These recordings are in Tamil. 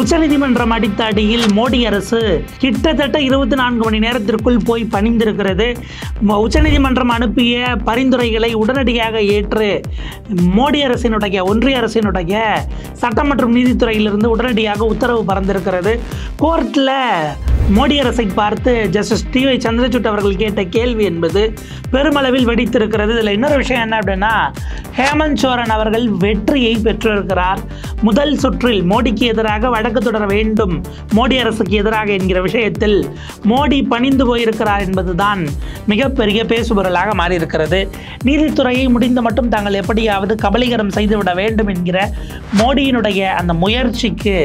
உச்சநீதிமன்றம் அடித்த அடியில் மோடி அரசு கிட்டத்தட்ட இருபத்தி நான்கு மணி நேரத்திற்குள் போய் பணிந்திருக்கிறது உச்சநீதிமன்றம் அனுப்பிய பரிந்துரைகளை உடனடியாக ஏற்று மோடி அரசினுடைய ஒன்றிய அரசினுடைய சட்டம் மற்றும் நீதித்துறையிலிருந்து உடனடியாக உத்தரவு பறந்திருக்கிறது கோர்ட்டில் மோடி அரசை பார்த்து ஜஸ்டிஸ் டி ஒய் சந்திரசூட் அவர்கள் கேட்ட கேள்வி என்பது பெருமளவில் வெடித்திருக்கிறது இதில் இன்னொரு விஷயம் என்ன அப்படின்னா ஹேமந்த் சோரன் அவர்கள் வெற்றியை பெற்றிருக்கிறார் முதல் சுற்றில் மோடிக்கு எதிராக வட வழக்கு தொடர வேண்டும் மோடி அரசுக்கு எதிராக என்கிற விஷயத்தில் மோடி பணிந்து போயிருக்கிறார் என்பதுதான் மிகப்பெரிய பேசுபொருளாக மாறியிருக்கிறது நீதித்துறையை முடிந்த மட்டும் தாங்கள் எப்படியாவது கபலீகரம் செய்துவிட வேண்டும் என்கிற மோடியினுடைய அந்த முயற்சிக்கு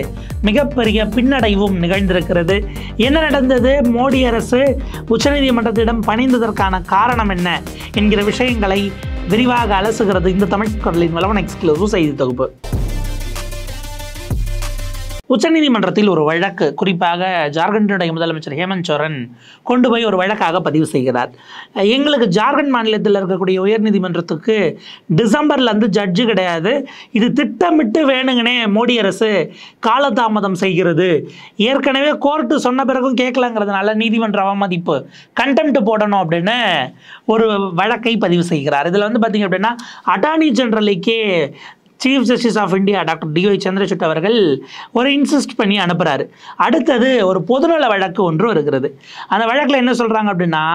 மிகப்பெரிய பின்னடைவும் நிகழ்ந்திருக்கிறது என்ன நடந்தது மோடி அரசு உச்சநீதிமன்றத்திடம் பணிந்ததற்கான காரணம் என்ன என்கிற விஷயங்களை விரிவாக அலசுகிறது இந்த தமிழ் குரலின் வளவன் எக்ஸ்க்ளூசிவ் செய்தி தொகுப்பு உச்சநீதிமன்றத்தில் ஒரு வழக்கு குறிப்பாக ஜார்க்கண்டுடைய முதலமைச்சர் ஹேமந்த் சோரன் கொண்டு போய் ஒரு வழக்காக பதிவு செய்கிறார் எங்களுக்கு ஜார்க்கண்ட் மாநிலத்தில் இருக்கக்கூடிய உயர்நீதிமன்றத்துக்கு டிசம்பர்லேருந்து ஜட்ஜு கிடையாது இது திட்டமிட்டு வேணுங்கனே மோடி அரசு காலதாமதம் செய்கிறது ஏற்கனவே கோர்ட்டு சொன்ன பிறகும் கேட்கலங்கிறதுனால நீதிமன்ற அவமதிப்பு கண்டெம்ட் போடணும் அப்படின்னு ஒரு வழக்கை பதிவு செய்கிறார் இதில் வந்து பார்த்தீங்க அப்படின்னா அட்டார்னி ஜெனரலுக்கே chief justice of India doctor D Y Chandrachud அவர்கள் ஒரு இன்சிஸ்ட் பண்ணி அனுப்புகிறாரு அடுத்தது ஒரு பொதுநல வழக்கு ஒன்று இருக்கிறது அந்த வழக்கில் என்ன சொல்கிறாங்க அப்படின்னா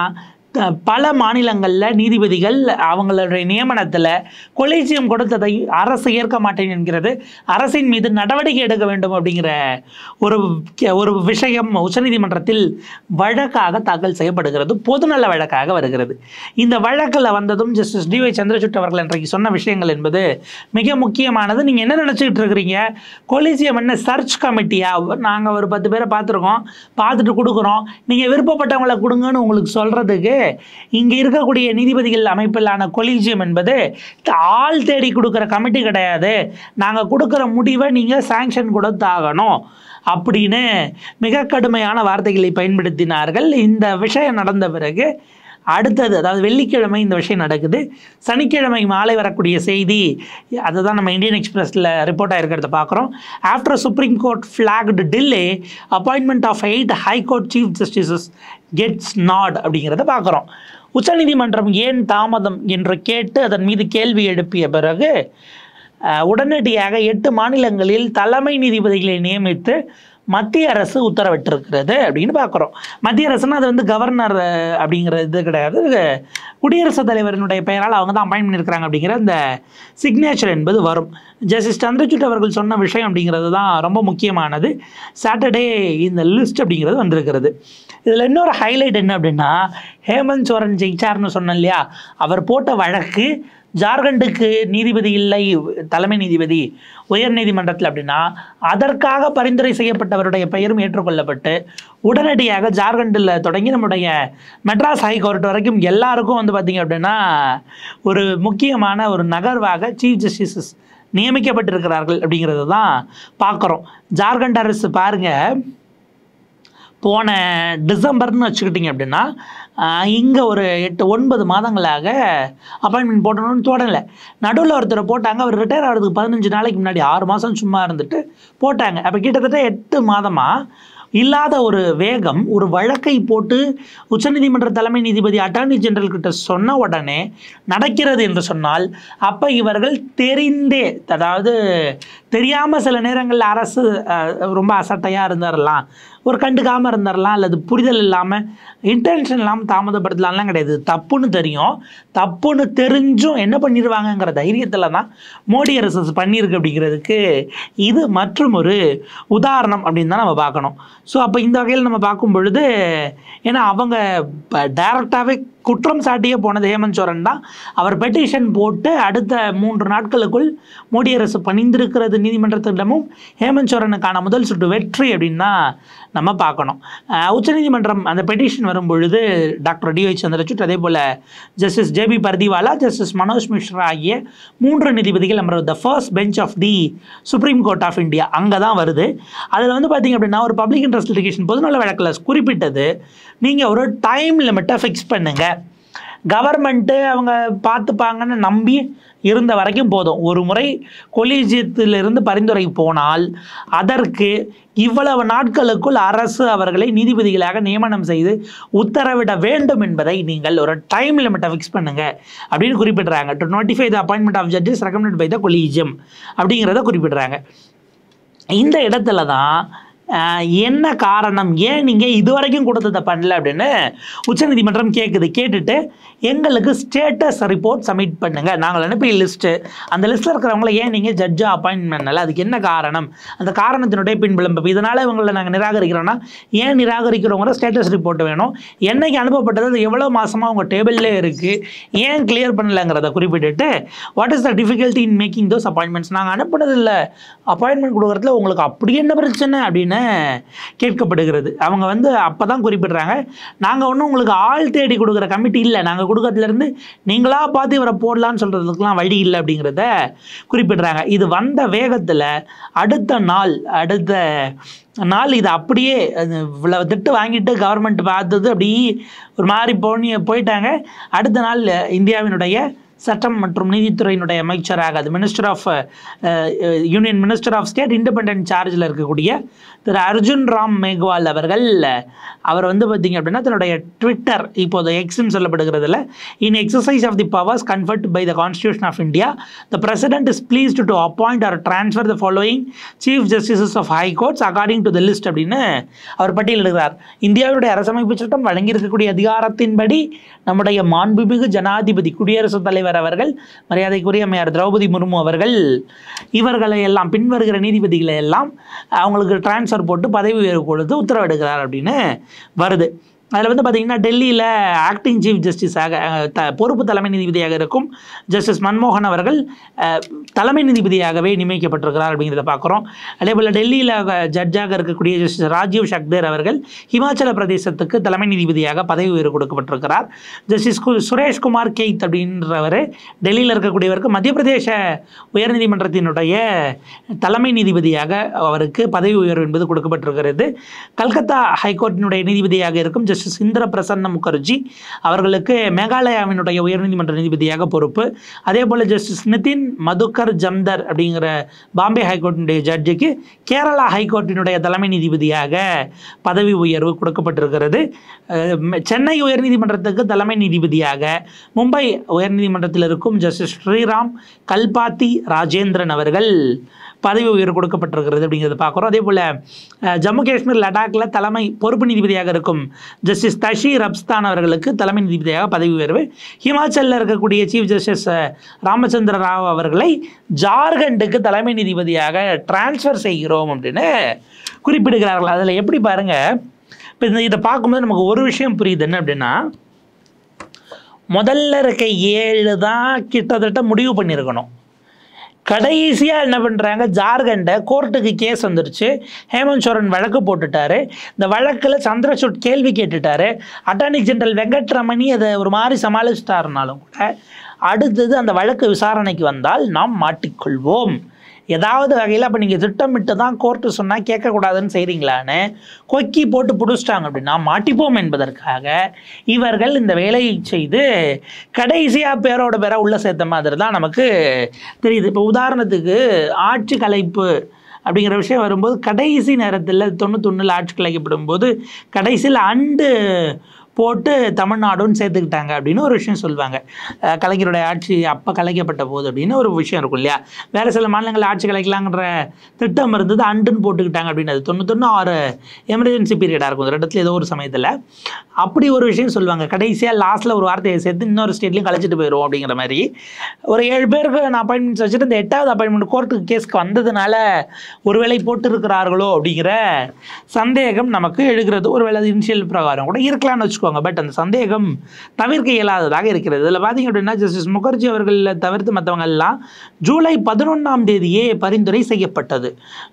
பல மாநிலங்களில் நீதிபதிகள் அவங்களுடைய நியமனத்தில் கொலீஜியம் கொடுத்ததை அரசு ஏற்க மாட்டேன் என்கிறது அரசின் மீது நடவடிக்கை எடுக்க வேண்டும் அப்படிங்கிற ஒரு ஒரு விஷயம் உச்சநீதிமன்றத்தில் வழக்காக தாக்கல் செய்யப்படுகிறது பொதுநல வழக்காக வருகிறது இந்த வழக்கில் வந்ததும் ஜஸ்டிஸ் டி ஒய் சந்திரசூட் அவர்கள் இன்றைக்கு சொன்ன விஷயங்கள் என்பது மிக முக்கியமானது நீங்கள் என்ன நினச்சிக்கிட்டு இருக்கிறீங்க கொலேஜியம் என்ன சர்ச் கமிட்டியா நாங்கள் ஒரு பத்து பேரை பார்த்துருக்கோம் பார்த்துட்டு கொடுக்குறோம் நீங்கள் விருப்பப்பட்டவங்களை கொடுங்கன்னு உங்களுக்கு சொல்கிறதுக்கு இங்க இருக்கக்கூடிய நீதிபதிகள் அமைப்பிலான கொலிஜியம் என்பது ஆள் தேடி கொடுக்குற கமிட்டி கிடையாது நாங்க கொடுக்குற முடிவை நீங்க சாங்ஷன் கொடுத்தாகணும் அப்படின்னு மிக கடுமையான வார்த்தைகளை பயன்படுத்தினார்கள் இந்த விஷயம் நடந்த பிறகு அடுத்தது அதாவது வெள்ளிக்கிழமை இந்த விஷயம் நடக்குது சனிக்கிழமை மாலை வரக்கூடிய செய்தி அதுதான் நம்ம இந்தியன் எக்ஸ்பிரஸில் ரிப்போர்ட் ஆகிருக்கிறத பார்க்குறோம் after supreme court flagged delay appointment of eight high court chief justices gets nod அப்படிங்கிறத பார்க்குறோம் உச்சநீதிமன்றம் ஏன் தாமதம் என்று கேட்டு அதன் மீது கேள்வி எழுப்பிய பிறகு உடனடியாக எட்டு மாநிலங்களில் தலைமை நீதிபதிகளை நியமித்து மத்திய அரசு உத்தரவிட்டிருக்கிறது அப்படின்னு பார்க்குறோம் மத்திய அரசுன்னா அது வந்து கவர்னர் அப்படிங்கிற இது கிடையாது குடியரசுத் தலைவரினுடைய பெயரால் அவங்க தான் அப்பாயின் பண்ணியிருக்கிறாங்க அப்படிங்கிற அந்த சிக்னேச்சர் என்பது வரும் ஜஸ்டிஸ் சந்திரசூட் அவர்கள் சொன்ன விஷயம் அப்படிங்கிறது தான் ரொம்ப முக்கியமானது சாட்டர்டே இந்த லிஸ்ட் அப்படிங்கிறது வந்திருக்கிறது இதில் இன்னொரு ஹைலைட் என்ன அப்படின்னா ஹேமந்த் சோரன் ஜெயிச்சார்னு சொன்னேன் இல்லையா அவர் போட்ட வழக்கு ஜார்க்கண்டுக்கு நீதிபதி இல்லை தலைமை நீதிபதி உயர் நீதிமன்றத்தில் அப்படின்னா அதற்காக பரிந்துரை செய்யப்பட்டவருடைய பெயரும் ஏற்றுக்கொள்ளப்பட்டு உடனடியாக ஜார்க்கண்டில் தொடங்கி நம்முடைய மெட்ராஸ் ஹைகோர்ட் வரைக்கும் எல்லாருக்கும் வந்து பார்த்திங்க அப்படின்னா ஒரு முக்கியமான ஒரு நகர்வாக சீஃப் ஜஸ்டிஸஸ் நியமிக்கப்பட்டிருக்கிறார்கள் அப்படிங்கிறது தான் பார்க்குறோம் ஜார்க்கண்ட் அரசு பாருங்கள் போன டிசம்பர்னு வச்சுக்கிட்டிங்க அப்படின்னா இங்கே ஒரு எட்டு ஒன்பது மாதங்களாக அப்பாயின்மெண்ட் போடணும்னு தோணலை நடுவில் ஒருத்தர் போட்டாங்க அவர் ரிட்டையர் ஆகிறதுக்கு பதினஞ்சு நாளைக்கு முன்னாடி ஆறு மாதம் சும்மா இருந்துட்டு போட்டாங்க அப்போ கிட்டத்தட்ட எட்டு மாதமாக இல்லாத ஒரு வேகம் ஒரு வழக்கை போட்டு உச்சநீதிமன்ற தலைமை நீதிபதி அட்டார்னி ஜெனரல் கிட்ட சொன்ன உடனே நடக்கிறது என்று சொன்னால் அப்போ இவர்கள் தெரிந்தே அதாவது தெரியாமல் சில நேரங்களில் அரசு ரொம்ப அசட்டையாக இருந்துடலாம் ஒரு கண்டுக்காமல் இருந்துடலாம் அல்லது புரிதல் இல்லாமல் இன்டென்ஷன் இல்லாமல் தாமதப்படுத்தலாம்லாம் கிடையாது தப்புன்னு தெரியும் தப்புன்னு தெரிஞ்சும் என்ன பண்ணிடுவாங்கங்கிற தைரியத்தில் தான் மோடி அரசு பண்ணியிருக்கு அப்படிங்கிறதுக்கு இது மற்றும் ஒரு உதாரணம் அப்படின்னு தான் நம்ம பார்க்கணும் ஸோ அப்போ இந்த வகையில் நம்ம பார்க்கும் பொழுது ஏன்னா அவங்க டைரெக்டாகவே குற்றம் சாட்டியே போனது ஹேமந்த் சோரன் தான் அவர் பெட்டிஷன் போட்டு அடுத்த மூன்று நாட்களுக்குள் மோடி அரசு பணிந்திருக்கிறது நீதிமன்றத்திடமும் ஹேமந்த் சோரனுக்கான முதல் சுற்று வெற்றி அப்படின்னா நம்ம பார்க்கணும் உச்சநீதிமன்றம் அந்த பெட்டிஷன் வரும்பொழுது டாக்டர் டிஒய் சந்திரசூட் அதே போல் justice J B Pardiwala justice Manoj Misra ஆகிய மூன்று நீதிபதிகள் நம்ம the first bench of the supreme court of India அங்கே தான் வருது அதில் வந்து பார்த்திங்க அப்படின்னா ஒரு பப்ளிக் இன்ட்ரெஸ்ட் லிட்டிகேஷன் பொதுநல வழக்கில் குறிப்பிட்டது நீங்கள் ஒரு டைம் லிமிட்டை ஃபிக்ஸ் பண்ணுங்கள் கவர்மெண்ட்டு அவங்க பார்த்துப்பாங்கன்னு நம்பி இருந்த வரைக்கும் போதும் ஒரு முறை கொலீஜியத்திலிருந்து பரிந்துரை போனால் அதற்கு இவ்வளவு நாட்களுக்குள் அரசு அவர்களை நீதிபதிகளாக நியமனம் செய்து உத்தரவிட வேண்டும் என்பதை நீங்கள் ஒரு டைம் லிமிட்டை ஃபிக்ஸ் பண்ணுங்க அப்படின்னு குறிப்பிடுறாங்க to notify the appointment of judges recommended by the collegium அப்படிங்கிறத குறிப்பிடுறாங்க இந்த இடத்துல தான் என்ன காரணம் ஏன் நீங்கள் இது வரைக்கும் கொடுத்ததை பண்ணல அப்படின்னு உச்சநீதிமன்றம் கேட்குது கேட்டுட்டு எங்களுக்கு ஸ்டேட்டஸ் ரிப்போர்ட் சப்மிட் பண்ணுங்கள் நாங்கள் அனுப்பி லிஸ்ட்டு அந்த லிஸ்ட்டில் இருக்கிறவங்கள ஏன் நீங்கள் ஜட்ஜாக அப்பாயின்ட் பண்ணல அதுக்கு என்ன காரணம் அந்த காரணத்தினுடைய பின்விளம்பு இதனால் இவங்களை நாங்கள் நிராகரிக்கிறோன்னா ஏன் நிராகரிக்கிறோங்கிற ஸ்டேட்டஸ் ரிப்போர்ட் வேணும் என்னைக்கு அனுப்பப்பட்டது அது எவ்வளோ மாதமாக உங்கள் டேபிளில் இருக்குது ஏன் கிளியர் பண்ணலைங்கிறத குறிப்பிட்டுட்டு what is the difficulty in making those appointments நாங்கள் அனுப்புனதில்லை அப்பாயின்மெண்ட் கொடுக்குறதுல உங்களுக்கு அப்படி என்ன பிரச்சனை அப்படின்னு கேட்கப்படுகிறது அவங்க வந்து அப்போ தான் குறிப்பிடுறாங்க நாங்கள் ஒன்றும் உங்களுக்கு ஆள் தேடி கொடுக்குற கமிட்டி இல்லை நாங்கள் கொடுக்கறதுலேருந்து நீங்களாக பார்த்து இவரை போடலான்னு சொல்கிறதுக்கெலாம் வழி இல்லை அப்படிங்கிறத குறிப்பிடுறாங்க இது வந்த வேகத்தில் அடுத்த நாள் அடுத்த நாள் இது அப்படியே இவ்வளோ திட்டு வாங்கிட்டு கவர்மெண்ட் பார்த்தது அப்படி ஒரு மாதிரி போனி போயிட்டாங்க அடுத்த நாள் இந்தியாவினுடைய சட்டம் மற்றும் நீதித்துறையினுடைய அமைச்சராக அது minister of union minister of state independent சார்ஜில் இருக்கக்கூடிய திரு அர்ஜுன் ராம் மேக்வால் அவர்கள் அவர் வந்து பார்த்திங்க அப்படின்னா தன்னுடைய ட்விட்டர் இப்போது எக்ஸ்ன்னு சொல்லப்படுகிறதுல in exercise of the powers conferred by the constitution of India the president is pleased to appoint or transfer the following chief justices of high courts according to the list அப்படின்னு அவர் பட்டியலிடுகிறார் இந்தியாவுடைய அரசமைப்பு சட்டம் வழங்கியிருக்கக்கூடிய அதிகாரத்தின்படி நம்முடைய மாண்புமிகு ஜனாதிபதி குடியரசுத் தலைவர் தலைவர் அவர்கள் மரியாதைக்குரிய அம்மையார் திரௌபதி முர்மு அவர்கள் இவர்களை எல்லாம் பின்வருகிற நீதிபதிகளை எல்லாம் அவங்களுக்கு டிரான்ஸ்ஃபர் போட்டு பதவி உயர்வு கொடுத்து உத்தரவிடுகிறார் அப்படின்னு வருது அதில் வந்து பார்த்திங்கன்னா டெல்லியில் ஆக்டிங் சீஃப் ஜஸ்டிஸாக த பொறுப்பு தலைமை நீதிபதியாக இருக்கும் ஜஸ்டிஸ் மன்மோகன் அவர்கள் தலைமை நீதிபதியாகவே நியமிக்கப்பட்டிருக்கிறார் அப்படிங்கிறத பார்க்குறோம் அதே போல் டெல்லியில் ஜட்ஜாக இருக்கக்கூடிய ஜஸ்டிஸ் ராஜீவ் ஷக்தேர் அவர்கள் ஹிமாச்சல பிரதேசத்துக்கு தலைமை நீதிபதியாக பதவி உயர்வு கொடுக்கப்பட்டிருக்கிறார் ஜஸ்டிஸ் சுரேஷ்குமார் கெய்த் அப்படின்றவர் டெல்லியில் இருக்கக்கூடியவருக்கு மத்திய பிரதேச உயர்நீதிமன்றத்தினுடைய தலைமை நீதிபதியாக அவருக்கு பதவி உயர்வு என்பது கொடுக்கப்பட்டிருக்கிறது கல்கத்தா ஹைகோர்ட்டினுடைய நீதிபதியாக இருக்கும் ஜஸ்டிஸ் ஜஸ்டிஸ் சிந்திர பிரசன்ன முகர்ஜி அவர்களுக்கு மேகாலயாவினுடைய உயர்நீதிமன்ற நீதிபதியாக பொறுப்பு அதே போல் ஜஸ்டிஸ் நிதின் மதுக்கர் ஜம்தர் அப்படிங்கிற பாம்பே ஹைகோர்ட்டினுடைய ஜட்ஜுக்கு கேரளா ஹைகோர்ட்டினுடைய தலைமை நீதிபதியாக பதவி உயர்வு கொடுக்கப்பட்டிருக்கிறது சென்னை உயர்நீதிமன்றத்துக்கு தலைமை நீதிபதியாக மும்பை உயர்நீதிமன்றத்தில் இருக்கும் ஜஸ்டிஸ் ஸ்ரீராம் கல்பாத்தி ராஜேந்திரன் அவர்கள் பதவி உயர்வு கொடுக்கப்பட்டிருக்கிறது அப்படிங்கிறத பார்க்குறோம் அதே போல் ஜம்மு காஷ்மீர் லடாக்கில் தலைமை பொறுப்பு நீதிபதியாக இருக்கும் ஜஸ்டிஸ் தஷி ரப்ஸ்தான் அவர்களுக்கு தலைமை நீதிபதியாக பதவி உயர்வு ஹிமாச்சலில் இருக்கக்கூடிய சீஃப் ஜஸ்டிஸ் ராமச்சந்திர ராவ் அவர்களை ஜார்க்கண்டுக்கு தலைமை நீதிபதியாக டிரான்ஸ்ஃபர் செய்கிறோம் அப்படின்னு குறிப்பிடுகிறார்கள் அதில் எப்படி பாருங்கள் இப்போ இந்த இதை பார்க்கும்போது நமக்கு ஒரு விஷயம் புரியுது என்ன அப்படின்னா முதல்ல இருக்க ஏழு தான் கிட்டத்தட்ட முடிவு பண்ணியிருக்கணும் கடைசியாக என்ன பண்ணுறாங்க ஜார்க்கண்டை கோர்ட்டுக்கு கேஸ் வந்துருச்சு ஹேமந்த் சோரன் வழக்கு போட்டுட்டாரு இந்த வழக்கில் சந்திரசூட் கேள்வி கேட்டுட்டாரு அட்டார்னி ஜென்ரல் வெங்கட்ரமணி அதை ஒரு மாதிரி சமாளிச்சிட்டாருனாலும் கூட அடுத்தது அந்த வழக்கு விசாரணைக்கு வந்தால் நாம் மாட்டிக்கொள்வோம் ஏதாவது வகையில் அப்போ நீங்கள் திட்டமிட்டு தான் கோர்ட்டு சொன்னால் கேட்கக்கூடாதுன்னு செய்கிறீங்களான்னு கொக்கி போட்டு பிடிச்சிட்டாங்க அப்படின்னா மாட்டிப்போம் என்பதற்காக இவர்கள் இந்த வேலையை செய்து கடைசியாக பேரோட பேராக உள்ளே சேர்த்த மாதிரி தான் நமக்கு தெரியுது இப்போ உதாரணத்துக்கு ஆட்சி கலைப்பு அப்படிங்கிற விஷயம் வரும்போது கடைசி நேரத்தில் தொண்ணூத்தொன்னில் ஆட்சி கலைக்கப்படும் போது கடைசியில் அண்டு போட்டு தமிழ்நாடுன்னு சேர்த்துக்கிட்டாங்க அப்படின்னு ஒரு விஷயம் சொல்லுவாங்க கலைஞருடைய ஆட்சி அப்போ கலைக்கப்பட்ட போது அப்படின்னு ஒரு விஷயம் இருக்கும் இல்லையா வேறு சில மாநிலங்களில் ஆட்சி கலைக்கலாங்கிற திட்டம் இருந்தது அண்டுன்னு போட்டுக்கிட்டாங்க அப்படின்னு அது தொண்ணூத்தொன்று ஆறு எமர்ஜென்சி பீரியடாக இருக்கும் ஒரு இடத்துல ஏதோ ஒரு சமயத்தில் அப்படி ஒரு விஷயம் சொல்லுவாங்க கடைசியாக லாஸ்ட்டில் ஒரு வார்த்தையை சேர்த்து இன்னொரு ஸ்டேட்லையும் கழிச்சிட்டு போயிடும் அப்படிங்கிற மாதிரி ஒரு ஏழு பேருக்கு நான் அப்பாயின்மெண்ட்ஸ் வச்சுட்டு இந்த எட்டாவது அப்பாயின்மெண்ட் கோர்ட்டுக்கு கேஸ்க்கு வந்ததுனால ஒருவேளை போட்டிருக்கிறார்களோ அப்படிங்கிற சந்தேகம் நமக்கு எழுகிறது ஒருவேளை இனிஷியல் பிரகாரம் கூட இருக்கலாம்னு வச்சுக்கோ வச்சுக்கோங்க பட் அந்த சந்தேகம் தவிர்க்க இயலாததாக இருக்கிறது இதில் பார்த்தீங்க அப்படின்னா ஜஸ்டிஸ் முகர்ஜி அவர்கள் தவிர்த்து மற்றவங்க எல்லாம் ஜூலை பதினொன்றாம் தேதியே பரிந்துரை செய்யப்பட்டது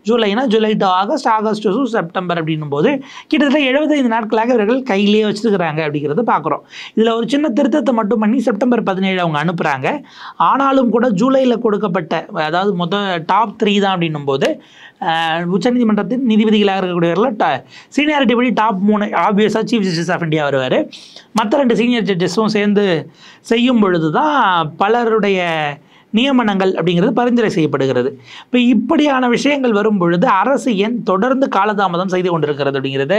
ஜூலைனா July to August August to September அப்படின்னும் போது கிட்டத்தட்ட எழுபத்தைந்து நாட்களாக இவர்கள் கையிலேயே வச்சுருக்கிறாங்க அப்படிங்கிறத பார்க்குறோம் இதில் ஒரு சின்ன திருத்தத்தை மட்டும் பண்ணி செப்டம்பர் பதினேழு அவங்க அனுப்புகிறாங்க ஆனாலும் கூட ஜூலையில் கொடுக்கப்பட்ட அதாவது மொத்த டாப் த்ரீ தான் அப்படின்னும் போது உச்சநீதிமன்றத்தின் நீதிபதிகளாக இருக்கக்கூடியவர்கள் சீனியாரிட்டி படி டாப் மூணு ஆப்வியஸாக சீஃப் ஜஸ்டிஸ் ஆஃப் இந்தியா வருவார் மற்ற ரெண்டு சீனியர் ஜட்ஜஸும் சேர்ந்து செய்யும் பொழுது தான் பலருடைய நியமனங்கள் அப்படிங்கிறது பரிந்துரை செய்யப்படுகிறது இப்போ இப்படியான விஷயங்கள் வரும் பொழுது அரசு ஏன் தொடர்ந்து காலதாமதம் செய்து கொண்டிருக்கிறது அப்படிங்கிறத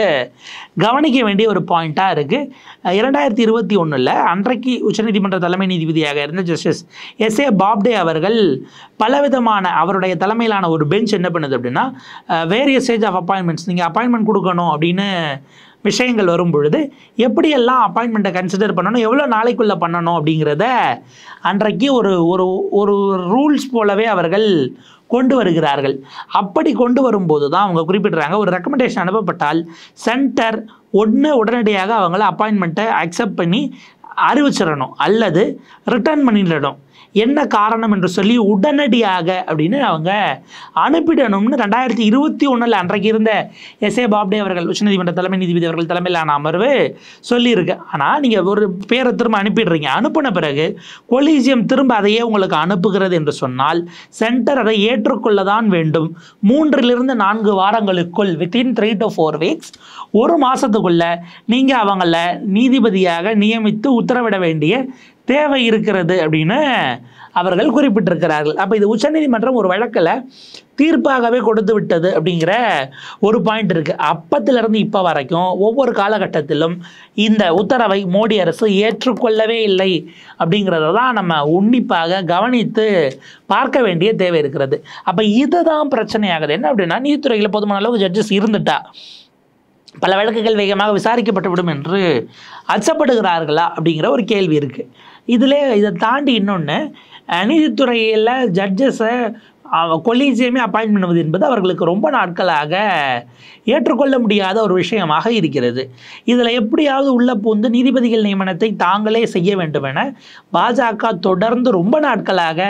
கவனிக்க வேண்டிய ஒரு பாயிண்ட்டாக இருக்குது இரண்டாயிரத்தி இருபத்தி ஒன்றில் அன்றைக்கு உச்சநீதிமன்ற தலைமை நீதிபதியாக இருந்த ஜஸ்டிஸ் எஸ் ஏ பாப்டே அவர்கள் பலவிதமான அவருடைய தலைமையிலான ஒரு பெஞ்ச் என்ன பண்ணுது அப்படின்னா வேரியஸ் ஸ்டேஜ் ஆஃப் அப்பாயின்மெண்ட்ஸ் நீங்கள் அப்பாயின்மெண்ட் கொடுக்கணும் அப்படின்னு விஷயங்கள் வரும் பொழுது எப்படியெல்லாம் அப்பாயின்மெண்ட்டை கன்சிடர் பண்ணணும் எவ்வளோ நாளைக்குள்ளே பண்ணணும் அப்படிங்கிறத அன்றைக்கு ஒரு ஒரு ஒரு ரூல்ஸ் போலவே அவர்கள் கொண்டு வருகிறார்கள் அப்படி கொண்டு வரும்போது தான் அவங்க குறிப்பிட்றாங்க ஒரு ரெக்கமெண்டேஷன் அனுப்பப்பட்டால் சென்டர் ஒன்று உடனடியாக அவங்கள அப்பாயின்மெண்ட்டை அக்செப்ட் பண்ணி அறிவிச்சிடணும் அல்லது ரிட்டர்ன் பண்ணிடணும் என்ன காரணம் என்று சொல்லி உடனடியாக அப்படின்னு அவங்க அனுப்பிடணும்னு ரெண்டாயிரத்தி இருபத்தி ஒன்றில் அன்றைக்கு இருந்த எஸ் ஏ பாப்டே அவர்கள் உச்சநீதிமன்ற தலைமை நீதிபதி அவர்கள் தலைமையிலான அமர்வு சொல்லியிருக்கு ஆனால் நீங்கள் ஒரு பேரை திரும்ப அனுப்பிடுறீங்க அனுப்பின பிறகு கொலிஜியம் திரும்ப அதையே உங்களுக்கு அனுப்புகிறது என்று சொன்னால் சென்டர் அதை ஏற்றுக்கொள்ள தான் வேண்டும் மூன்றிலிருந்து நான்கு வாரங்களுக்குள் within three to four weeks ஒரு மாதத்துக்குள்ளே நீங்கள் அவங்கள நீதிபதியாக நியமித்து உத்தரவிட வேண்டிய தேவை இருக்கிறது அப்படின்னு அவர்கள் குறிப்பிட்டிருக்கிறார்கள் அப்போ இது உச்சநீதிமன்றம் ஒரு வழக்கில் தீர்ப்பாகவே கொடுத்து விட்டது அப்படிங்கிற ஒரு பாயிண்ட் இருக்குது அப்பத்திலிருந்து இப்போ வரைக்கும் ஒவ்வொரு காலகட்டத்திலும் இந்த உத்தரவை மோடி அரசு ஏற்றுக்கொள்ளவே இல்லை அப்படிங்கிறத தான் நம்ம உன்னிப்பாக கவனித்து பார்க்க வேண்டிய தேவை இருக்கிறது அப்போ இதுதான் பிரச்சனையாகுது என்ன அப்படின்னா நீதித்துறையில் போதுமான அளவுக்கு ஜட்ஜஸ் இருந்துட்டா பல வழக்குகள் வேகமாக விசாரிக்கப்பட்டுவிடும் என்று அச்சப்படுகிறார்களா அப்படிங்கிற ஒரு கேள்வி இருக்குது இதில் இதை தாண்டி இன்னொன்று நீதித்துறையில் ஜட்ஜஸை கொலீஜியமே அப்பாயின்ட் பண்ணுவது என்பது அவர்களுக்கு ரொம்ப நாட்களாக ஏற்றுக்கொள்ள முடியாத ஒரு விஷயமாக இருக்கிறது இதில் எப்படியாவது உள்ளே பூந்து நீதிபதிகள் நியமனத்தை தாங்களே செய்ய வேண்டும் என பாஜக தொடர்ந்து ரொம்ப நாட்களாக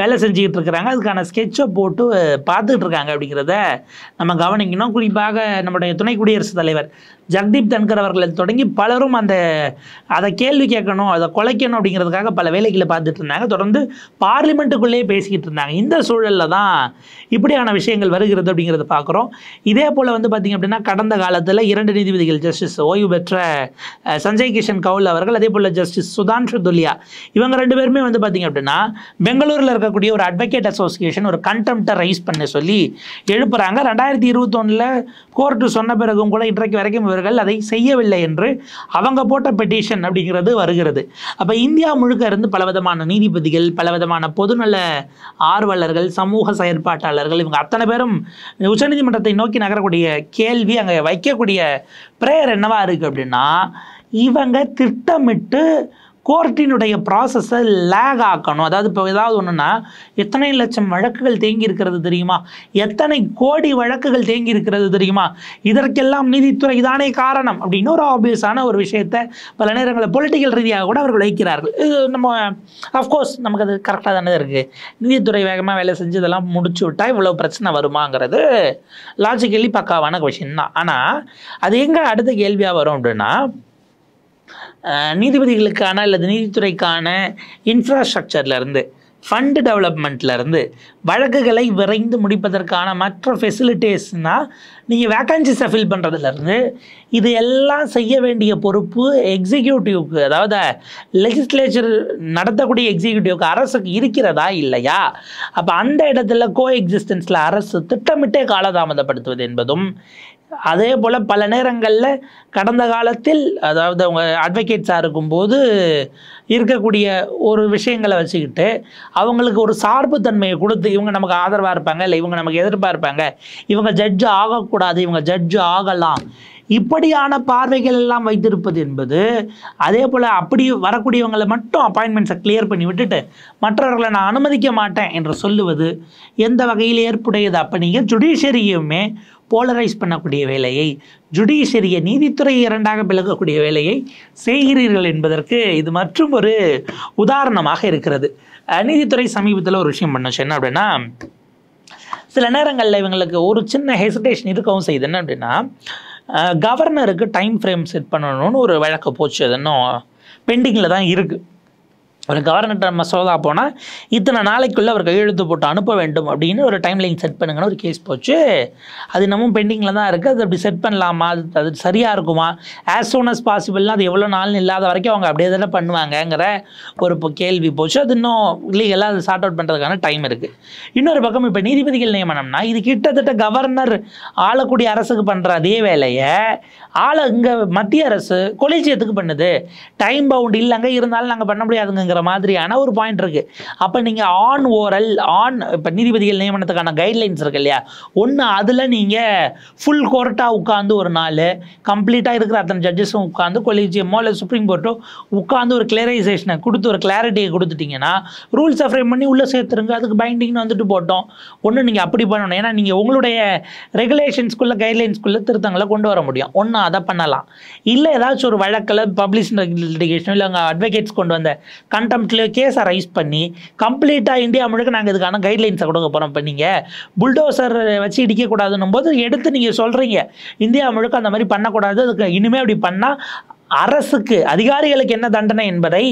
வேலை செஞ்சுக்கிட்டு இருக்கிறாங்க அதுக்கான ஸ்கெட்சை போட்டு பார்த்துட்டு இருக்காங்க அப்படிங்கிறத நம்ம கவனிக்கணும் குறிப்பாக நம்முடைய துணை குடியரசுத் தலைவர் ஜக்தீப் தன்கர் அவர்கள் தொடங்கி பலரும் அந்த அதை கேள்வி கேட்கணும் அதை குலைக்கணும் அப்படிங்கிறதுக்காக பல வேலைகளை பார்த்துட்டு இருந்தாங்க தொடர்ந்து பார்லிமெண்ட்டுக்குள்ளேயே பேசிக்கிட்டு இருந்தாங்க இந்த சூழலில் தான் இப்படியான விஷயங்கள் வருகிறது அப்படிங்கிறத பார்க்குறோம் இதே போல் வந்து பார்த்திங்க அப்படின்னா கடந்த காலத்தில் இரண்டு நீதிபதிகள் ஜஸ்டிஸ் ஓய்வு பெற்ற சஞ்சய் கிஷன் கவுல் அவர்கள் அதே போல் ஜஸ்டிஸ் சுதான்ஷு துலியா இவங்க ரெண்டு பேருமே வந்து பார்த்திங்க அப்படின்னா பெங்களூரில் இருக்கக்கூடிய ஒரு அட்வொகேட் அசோசியேஷன் ஒரு கண்டெம்ட்டை ரைஸ் பண்ண சொல்லி எழுப்புறாங்க ரெண்டாயிரத்தி இருபத்தொன்னில் கோர்ட்டு சொன்ன பிறகும் கூட இன்றைக்கு வரைக்கும் இவர் அவர்கள் அதை செய்யவில்லை என்று அவங்க போட்ட பெட்டிஷன் அப்படிங்கிறது வருகிறது அப்போ இந்தியா முழுக்க இருந்து பலவிதமான நீதிபதிகள் பலவிதமான பொதுநல ஆர்வலர்கள் சமூக செயற்பாட்டாளர்கள் இவங்க அத்தனை பேரும் உச்சநீதிமன்றத்தை நோக்கி நகரக்கூடிய கேள்வி அங்கே வைக்கக்கூடிய பிரேயர் என்னவாக இருக்குது அப்படின்னா இவங்க திட்டமிட்டு கோர்ட்டினுடைய ப்ராசஸை லேக் ஆக்கணும் அதாவது இப்போ ஏதாவது ஒன்றுன்னா எத்தனை லட்சம் வழக்குகள் தேங்கி இருக்கிறது தெரியுமா எத்தனை கோடி வழக்குகள் தேங்கி இருக்கிறது தெரியுமா இதற்கெல்லாம் நீதித்துறை தானே காரணம் அப்படின்னு ஒரு ஆப்வியஸான ஒரு விஷயத்தை பல நேரங்களில் பொலிட்டிக்கல் ரீதியாக கூட அவர்கள் வைக்கிறார்கள் இது நம்ம அஃப்கோர்ஸ் நமக்கு அது கரெக்டாக தானே இருக்குது நீதித்துறை வேகமாக வேலை செஞ்சு இதெல்லாம் முடிச்சு விட்டால் இவ்வளோ பிரச்சனை வருமாங்கிறது லாஜிக்கலி பக்காவான கொஷின் தான் ஆனால் அது எங்கே அடுத்த கேள்வியாக வரும் அப்படின்னா நீதிபதிகளுக்கான அல்லது நீதித்துறைக்கான இன்ஃப்ராஸ்ட்ரக்சர்லேருந்து ஃபண்டு டெவலப்மெண்ட்லேருந்து வழக்குகளை விரைந்து முடிப்பதற்கான மற்ற ஃபெசிலிட்டிஸ்னால் நீங்கள் வேக்கன்சிஸை ஃபில் பண்ணுறதுலேருந்து இது எல்லாம் செய்ய வேண்டிய பொறுப்பு எக்ஸிக்யூட்டிவ்க்கு அதாவது லெஜிஸ்லேச்சர் நடத்தக்கூடிய எக்ஸிக்யூட்டிவ்க்கு அரசுக்கு இருக்கிறதா இல்லையா அப்போ அந்த இடத்துல கோ எக்ஸிஸ்டன்ஸில் அரசு திட்டமிட்டே காலதாமதப்படுத்துவது என்பதும் அதே போல் பல நேரங்களில் கடந்த காலத்தில் அதாவது அவங்க அட்வொகேட்ஸாக இருக்கும்போது இருக்கக்கூடிய ஒரு விஷயங்களை வச்சுக்கிட்டு அவங்களுக்கு ஒரு சார்பு தன்மையை கொடுத்து இவங்க நமக்கு ஆதரவாக இருப்பாங்க இல்லை இவங்க நமக்கு எதிர்ப்பாக இருப்பாங்க இவங்க ஜட்ஜு ஆகக்கூடாது இவங்க ஜட்ஜு ஆகலாம் இப்படியான பார்வைகள் எல்லாம் வைத்திருப்பது என்பது அதே போல் அப்படி வரக்கூடியவங்களை மட்டும் அப்பாயின்மெண்ட்ஸை கிளியர் பண்ணி விட்டுட்டு மற்றவர்களை நான் அனுமதிக்க மாட்டேன் என்று சொல்லுவது எந்த வகையில் ஏற்புடையது அப்போ நீங்கள் ஜுடிஷியரியுமே போலரைஸ் பண்ணக்கூடிய வேலையை ஜுடிஷியரிய நீதித்துறை இரண்டாக பிளக்கக்கூடிய வேலையை செய்கிறீர்கள் என்பதற்கு இது மற்றும் ஒரு உதாரணமாக இருக்கிறது நீதித்துறை சமீபத்தில் ஒரு விஷயம் பண்ணுச்சு என்ன அப்படின்னா சில நேரங்களில் இவங்களுக்கு ஒரு சின்ன ஹெசிடேஷன் இருக்கவும் செய்யுது என்ன அப்படின்னா கவர்னருக்கு டைம் ஃப்ரேம் செட் பண்ணணும்னு ஒரு வழக்கு போச்சு அது இன்னும் பெண்டிங்கில் தான் இருக்குது ஒரு கவர்னர் மசோதா போனால் இத்தனை நாளைக்குள்ளே அவர் கையெழுத்து போட்டு அனுப்ப வேண்டும் அப்படின்னு ஒரு டைம் லைன் செட் பண்ணுங்கன்னு ஒரு கேஸ் போச்சு அது நம்ம பெண்டிங்கில் தான் இருக்குது அது அப்படி செட் பண்ணலாமா அது அது சரியாக இருக்குமா ஆஸ் சூன் அஸ் பாசிபிள்னா அது எவ்வளோ நாள் இல்லாத வரைக்கும் அவங்க அப்படியே தானே பண்ணுவாங்கங்கிற ஒரு இப்போ கேள்வி போச்சு அது இன்னும் லீகலாக அது சார்ட் அவுட் பண்ணுறதுக்கான டைம் இருக்குது இன்னொரு பக்கம் இப்போ நீதிபதிகள் நியமனம்னா இது கிட்டத்தட்ட கவர்னர் ஆளக்கூடிய அரசுக்கு பண்ணுற அதே வேலையை ஆளை இங்கே மத்திய அரசு கொலிஜியத்துக்கு பண்ணுது டைம் பவுண்ட் இல்லைங்க இருந்தாலும் நாங்கள் பண்ண முடியாதுங்க அப்படிங்கிற மாதிரியான ஒரு பாயிண்ட் இருக்கு அப்போ நீங்கள் ஆன் ஓரல் ஆன் இப்போ நீதிபதிகள் நியமனத்துக்கான கைட்லைன்ஸ் இருக்கு இல்லையா ஒன்று அதில் நீங்கள் ஃபுல் கோர்ட்டாக உட்காந்து ஒரு நாள் கம்ப்ளீட்டாக இருக்கிற அத்தனை ஜட்ஜஸும் உட்காந்து கொலிஜியமோ இல்லை சுப்ரீம் கோர்ட்டோ உட்காந்து ஒரு கிளியரைசேஷனை கொடுத்து ஒரு கிளாரிட்டியை கொடுத்துட்டிங்கன்னா ரூல்ஸ் ஃப்ரேம் பண்ணி உள்ளே சேர்த்துருங்க அதுக்கு பைண்டிங்னு வந்துட்டு போட்டோம் ஒன்று நீங்கள் அப்படி பண்ணணும் ஏன்னா நீங்கள் உங்களுடைய ரெகுலேஷன்ஸ்குள்ளே கைட்லைன்ஸ்குள்ளே திருத்தங்களை கொண்டு வர முடியும் ஒன்று அதை பண்ணலாம் இல்லை ஏதாச்சும் ஒரு வழக்கில் பப்ளிஷ் இல்லை அங்கே அட்வொகேட்ஸ் கொண்டு வந்த கண் கான்டெம்ட்ல கேஸை ரைஸ் பண்ணி கம்ப்ளீட்டாக இந்தியா முழுக்க நாங்கள் இதுக்கான கைட்லைன்ஸை கொடுக்க போகிறோம் இப்போ நீங்கள் புல்டோசர் வச்சு இடிக்கக்கூடாதுன்னும் போது எடுத்து நீங்கள் சொல்கிறீங்க இந்தியா முழுக்க அந்த மாதிரி பண்ணக்கூடாது அதுக்கு இனிமேல் அப்படி பண்ணால் அரசுக்கு அதிகாரிகளுக்கு என்ன தண்டனை என்பதை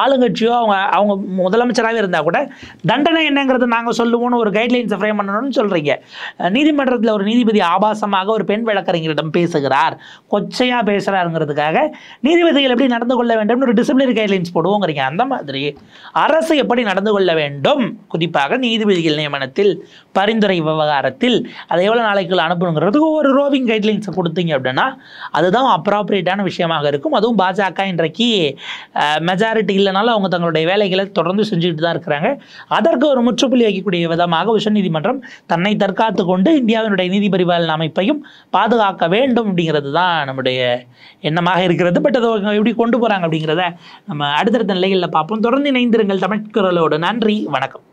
ஆளுங்கட்சியோ அவங்க அவங்க முதலமைச்சராகவே இருந்தால் கூட தண்டனை என்னங்கிறது நாங்கள் சொல்லுவோம்னு ஒரு கைட்லைன்ஸை ஃப்ரேம் பண்ணணும்னு சொல்கிறீங்க நீதிமன்றத்தில் ஒரு நீதிபதி ஆபாசமாக ஒரு பெண் வழக்கறிஞரிடம் பேசுகிறார் கொச்சையாக பேசுகிறாருங்கிறதுக்காக நீதிபதிகள் எப்படி நடந்து கொள்ள வேண்டும்னு ஒரு டிசிப்ளினரி கைட்லைன்ஸ் போடுவோங்கிறீங்க அந்த மாதிரி அரசு எப்படி நடந்து கொள்ள வேண்டும் குறிப்பாக நீதிபதிகள் நியமனத்தில் பரிந்துரை விவகாரத்தில் அதை எவ்வளோ நாளைக்குள்ள அனுப்பணுங்கிறதுக்கு ஒரு ரோவிங் கைட்லைன்ஸை கொடுத்தீங்க அப்படின்னா அதுதான் அப்ராப்ரியேட்டான விஷயமாக இருக்கும் இருக்கும் அதுவும் பாஜக இன்றைக்கு மெஜாரிட்டி இல்லைனாலும் அவங்க தங்களுடைய வேலைகளை தொடர்ந்து செஞ்சுக்கிட்டு தான் இருக்கிறாங்க அதற்கு ஒரு முற்றுப்புள்ளி வைக்கக்கூடிய விதமாக உச்சநீதிமன்றம் தன்னை தற்காத்து கொண்டு இந்தியாவினுடைய நீதி பரிபாலன அமைப்பையும் பாதுகாக்க வேண்டும் அப்படிங்கிறது தான் நம்முடைய எண்ணமாக இருக்கிறது பட் அதை எப்படி கொண்டு போகிறாங்க அப்படிங்கிறத நம்ம அடுத்தடுத்த நிலைகளில் பார்ப்போம் தொடர்ந்து இணைந்திருங்கள் தமிழ்குரலோடு நன்றி வணக்கம்